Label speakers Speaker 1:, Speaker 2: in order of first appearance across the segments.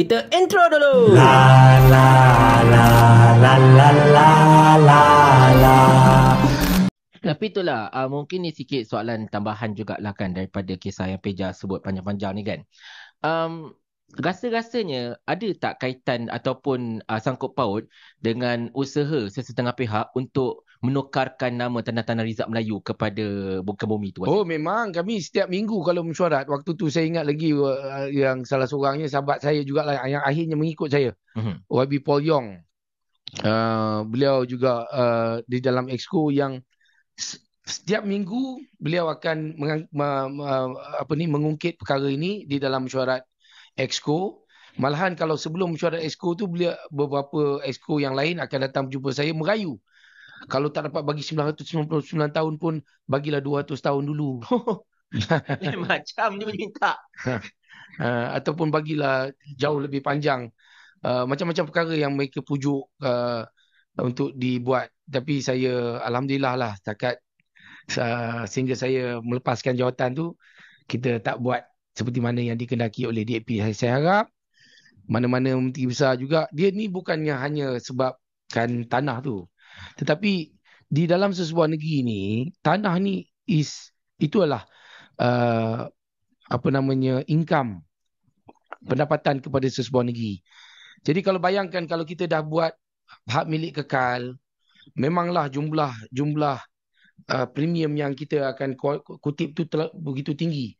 Speaker 1: kita intro dulu. La la la la la la la la. Tapi itulah, uh, mungkin ni sikit soalan tambahan juga lah kan daripada kisah yang Peja sebut panjang-panjang ni kan. Um, rasa-rasanya ada tak kaitan ataupun uh, sangkut paut dengan usaha sesetengah pihak untuk menukarkan nama tanda-tanda rizab Melayu kepada Bukan Bumi tu?
Speaker 2: Oh memang kami setiap minggu kalau mesyuarat waktu tu saya ingat lagi uh, yang salah seorangnya sahabat saya juga lah yang akhirnya mengikut saya uh-huh. Mhm. YB Paul Yong uh, beliau juga uh, di dalam exco yang setiap minggu beliau akan meng, ma, ma, apa ni mengungkit perkara ini di dalam mesyuarat exco malahan kalau sebelum mesyuarat exco tu beliau beberapa exco yang lain akan datang jumpa saya merayu kalau tak dapat bagi 999 tahun pun bagilah 200 tahun dulu.
Speaker 1: Eh, macam dia minta.
Speaker 2: uh, ataupun bagilah jauh lebih panjang. Uh, macam-macam perkara yang mereka pujuk uh, untuk dibuat. Tapi saya alhamdulillah lah setakat uh, sehingga saya melepaskan jawatan tu kita tak buat seperti mana yang dikendaki oleh DAP. Saya, saya harap mana-mana menteri besar juga dia ni bukannya hanya sebab kan tanah tu tetapi di dalam sesuatu negeri ini tanah ni is itulah uh, apa namanya income pendapatan kepada sesuatu negeri. Jadi kalau bayangkan kalau kita dah buat hak milik kekal, memanglah jumlah jumlah uh, premium yang kita akan kutip tu begitu tinggi.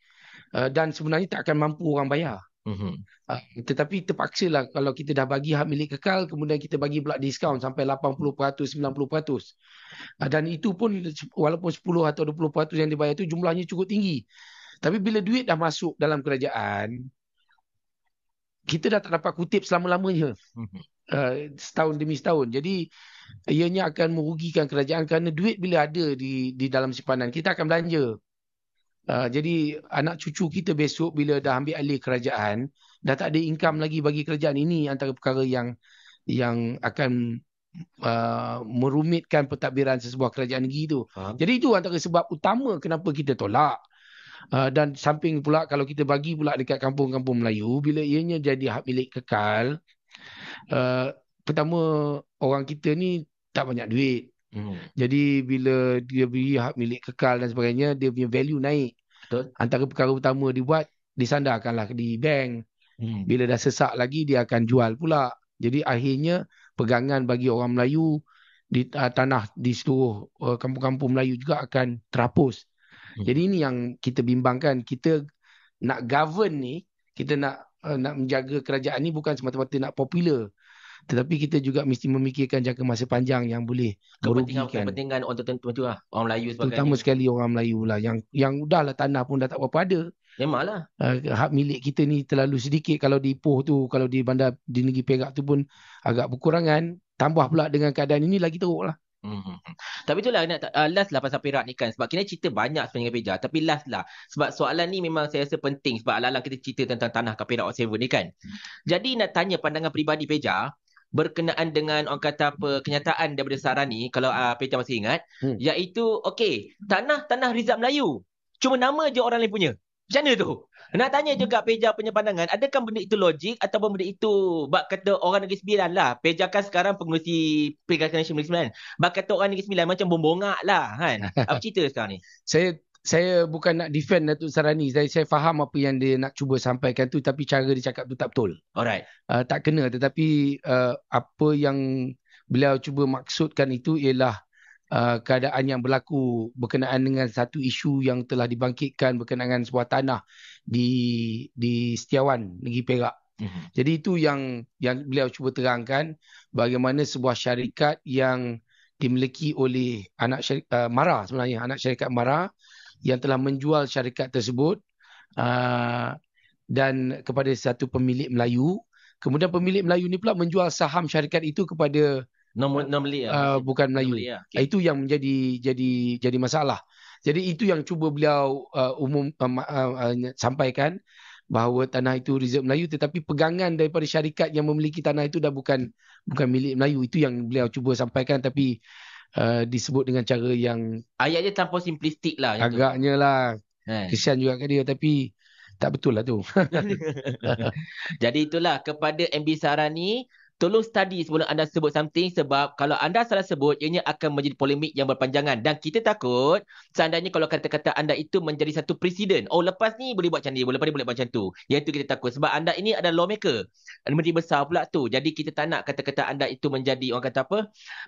Speaker 2: Uh, dan sebenarnya tak akan mampu orang bayar. Uh, tetapi terpaksa lah kalau kita dah bagi hak milik kekal kemudian kita bagi pula diskaun sampai 80% 90%. Uh, dan itu pun walaupun 10 atau 20% yang dibayar itu jumlahnya cukup tinggi. Tapi bila duit dah masuk dalam kerajaan kita dah tak dapat kutip selama-lamanya. Uh, setahun demi setahun. Jadi ianya akan merugikan kerajaan kerana duit bila ada di di dalam simpanan kita akan belanja. Ah, jadi anak cucu kita besok bila dah ambil alih kerajaan dah tak ada income lagi bagi kerajaan ini antara perkara yang yang akan uh, merumitkan pentadbiran sesebuah kerajaan negeri itu. Ha? Jadi itu antara sebab utama kenapa kita tolak. Uh, dan samping pula kalau kita bagi pula dekat kampung-kampung Melayu bila ianya jadi hak milik kekal uh, pertama orang kita ni tak banyak duit Hmm. Jadi bila dia beri hak milik kekal dan sebagainya, dia punya value naik. Betul. Antara perkara utama dibuat, disandarkanlah di bank. Hmm. Bila dah sesak lagi, dia akan jual pula. Jadi akhirnya pegangan bagi orang Melayu di uh, tanah di seluruh uh, kampung-kampung Melayu juga akan terhapus. Hmm. Jadi ini yang kita bimbangkan. Kita nak govern ni, kita nak uh, nak menjaga kerajaan ni bukan semata-mata nak popular. Tetapi kita juga mesti memikirkan jangka masa panjang yang boleh merugikan.
Speaker 1: Kepentingan orang tertentu tu lah. Orang Melayu sebagainya. Terutama sekali
Speaker 2: orang Melayu lah. Yang, yang dah lah tanah pun dah tak berapa ada. Memang lah. Uh, hak milik kita ni terlalu sedikit kalau di Ipoh tu, kalau di bandar di negeri Perak tu pun agak berkurangan. Tambah pula dengan keadaan ini lagi teruk lah.
Speaker 1: Mm-hmm. Tapi itulah nak uh, last lah pasal Perak ni kan sebab kita cerita banyak sebenarnya Peja tapi last lah sebab soalan ni memang saya rasa penting sebab ala-ala kita cerita tentang tanah Kapirak Oxford ni kan. Mm-hmm. Jadi nak tanya pandangan peribadi Peja berkenaan dengan orang kata apa kenyataan daripada Sarah ni kalau uh, Peter masih ingat hmm. iaitu okey tanah-tanah rizab Melayu cuma nama je orang lain punya macam mana tu nak tanya juga Peja punya pandangan adakah benda itu logik ataupun benda itu bak kata orang negeri sembilan lah Peja kan sekarang pengurusi Pergerakan Nasional Negeri Sembilan bak kata orang negeri sembilan macam bombongak lah kan apa cerita sekarang ni
Speaker 2: saya saya bukan nak defend Datuk Sarani. Saya, saya faham apa yang dia nak cuba sampaikan tu tapi cara dia cakap tu tak betul. Alright. Uh, tak kena tetapi uh, apa yang beliau cuba maksudkan itu ialah uh, keadaan yang berlaku berkenaan dengan satu isu yang telah dibangkitkan berkenaan dengan sebuah tanah di di Setiawan, Negeri Perak. Mm-hmm. Jadi itu yang yang beliau cuba terangkan bagaimana sebuah syarikat yang dimiliki oleh anak syarikat uh, Mara sebenarnya anak syarikat Mara yang telah menjual syarikat tersebut uh, dan kepada satu pemilik Melayu. Kemudian pemilik Melayu ni pula menjual saham syarikat itu kepada nombor nombor uh, bukan Melayu. Nomli, ya. okay. Ah, itu yang menjadi jadi jadi masalah. Jadi itu yang cuba beliau uh, umum um, uh, uh, uh, sampaikan bahawa tanah itu rezeki Melayu tetapi pegangan daripada syarikat yang memiliki tanah itu dah bukan bukan milik Melayu. Itu yang beliau cuba sampaikan tapi Uh, disebut dengan cara yang
Speaker 1: ayatnya terlalu simplistik lah agaknya
Speaker 2: lah ha. kesian juga kan dia tapi tak betul lah tu
Speaker 1: jadi itulah kepada MB Sarani Tolong study sebelum anda sebut something sebab kalau anda salah sebut ianya akan menjadi polemik yang berpanjangan dan kita takut seandainya kalau kata-kata anda itu menjadi satu presiden oh lepas ni boleh buat macam ni lepas ni boleh buat macam tu yang itu kita takut sebab anda ini adalah lawmaker menteri besar pula tu jadi kita tak nak kata-kata anda itu menjadi orang kata apa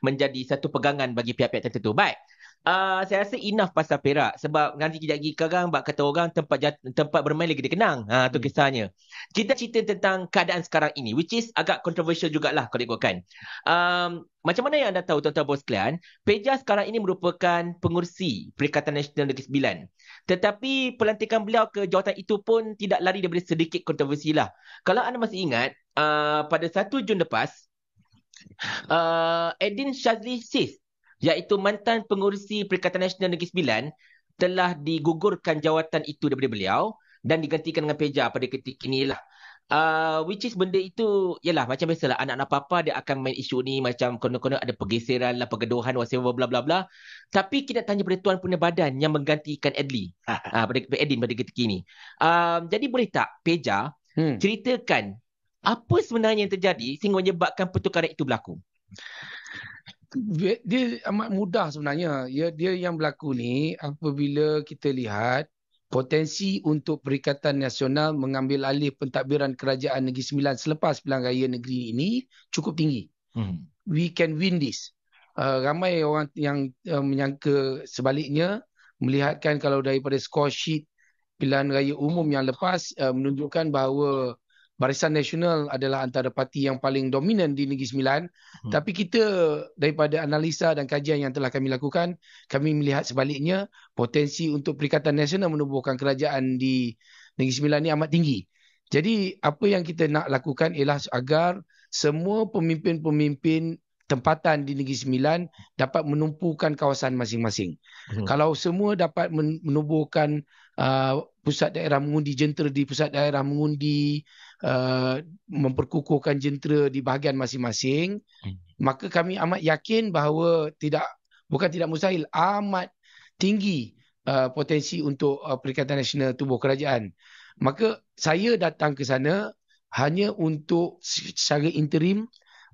Speaker 1: menjadi satu pegangan bagi pihak-pihak tertentu baik Ah, saya rasa enough pasal Perak sebab nanti kita lagi sekarang bak kata orang tempat jat, tempat bermain lagi dikenang. Ha ah, tu hmm. kisahnya. Kita cerita tentang keadaan sekarang ini which is agak controversial jugalah kalau ikutkan. Um, macam mana yang anda tahu tuan-tuan bos sekalian, Peja sekarang ini merupakan pengerusi Perikatan Nasional Negeri Sembilan. Tetapi pelantikan beliau ke jawatan itu pun tidak lari daripada sedikit kontroversi lah. Kalau anda masih ingat, uh, pada 1 Jun lepas, uh, Edin Shazli Sis iaitu mantan pengurusi Perikatan Nasional Negeri Sembilan telah digugurkan jawatan itu daripada beliau dan digantikan dengan Peja pada ketika inilah. Uh, which is benda itu ialah macam biasalah anak-anak papa dia akan main isu ni macam kena-kena ada pergeseran lah pergaduhan whatever bla bla bla. Tapi kita nak tanya pada tuan punya badan yang menggantikan Edli. Ah uh, pada Edin pada ketika ini. Um, jadi boleh tak Peja hmm. ceritakan apa sebenarnya yang terjadi sehingga menyebabkan pertukaran itu berlaku?
Speaker 2: dia amat mudah sebenarnya. Ya, dia yang berlaku ni apabila kita lihat potensi untuk Perikatan Nasional mengambil alih pentadbiran kerajaan Negeri Sembilan selepas Pilihan Raya Negeri ini cukup tinggi. Hmm. We can win this. Uh, ramai orang yang uh, menyangka sebaliknya melihatkan kalau daripada score sheet Pilihan Raya Umum yang lepas uh, menunjukkan bahawa Barisan Nasional adalah antara parti yang paling dominan di Negeri Sembilan. Hmm. Tapi kita daripada analisa dan kajian yang telah kami lakukan, kami melihat sebaliknya potensi untuk Perikatan Nasional menubuhkan kerajaan di Negeri Sembilan ini amat tinggi. Jadi apa yang kita nak lakukan ialah agar semua pemimpin-pemimpin tempatan di Negeri Sembilan dapat menumpukan kawasan masing-masing. Hmm. Kalau semua dapat menubuhkan Uh, pusat daerah mengundi jentera di pusat daerah mengundi uh, memperkukuhkan jentera di bahagian masing-masing hmm. maka kami amat yakin bahawa tidak bukan tidak mustahil amat tinggi uh, potensi untuk uh, Perikatan Nasional Tubuh Kerajaan maka saya datang ke sana hanya untuk secara interim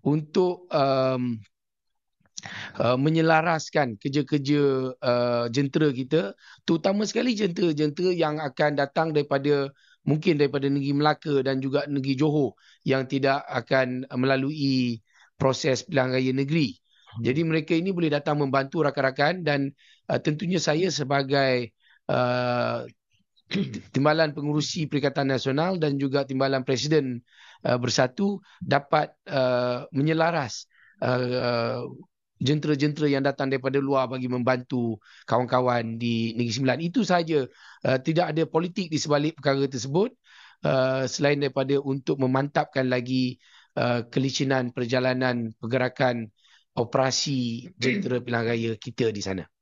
Speaker 2: untuk um, uh, menyelaraskan kerja-kerja uh, jentera kita terutama sekali jentera-jentera yang akan datang daripada mungkin daripada negeri Melaka dan juga negeri Johor yang tidak akan melalui proses pilihan raya negeri. Hmm. Jadi mereka ini boleh datang membantu rakan-rakan dan uh, tentunya saya sebagai uh, timbalan pengurusi Perikatan Nasional dan juga timbalan Presiden uh, Bersatu dapat uh, menyelaras uh, uh, jentera-jentera yang datang daripada luar bagi membantu kawan-kawan di Negeri Sembilan. Itu sahaja. Uh, tidak ada politik di sebalik perkara tersebut uh, selain daripada untuk memantapkan lagi uh, kelicinan perjalanan pergerakan operasi jentera pilihan raya kita di sana.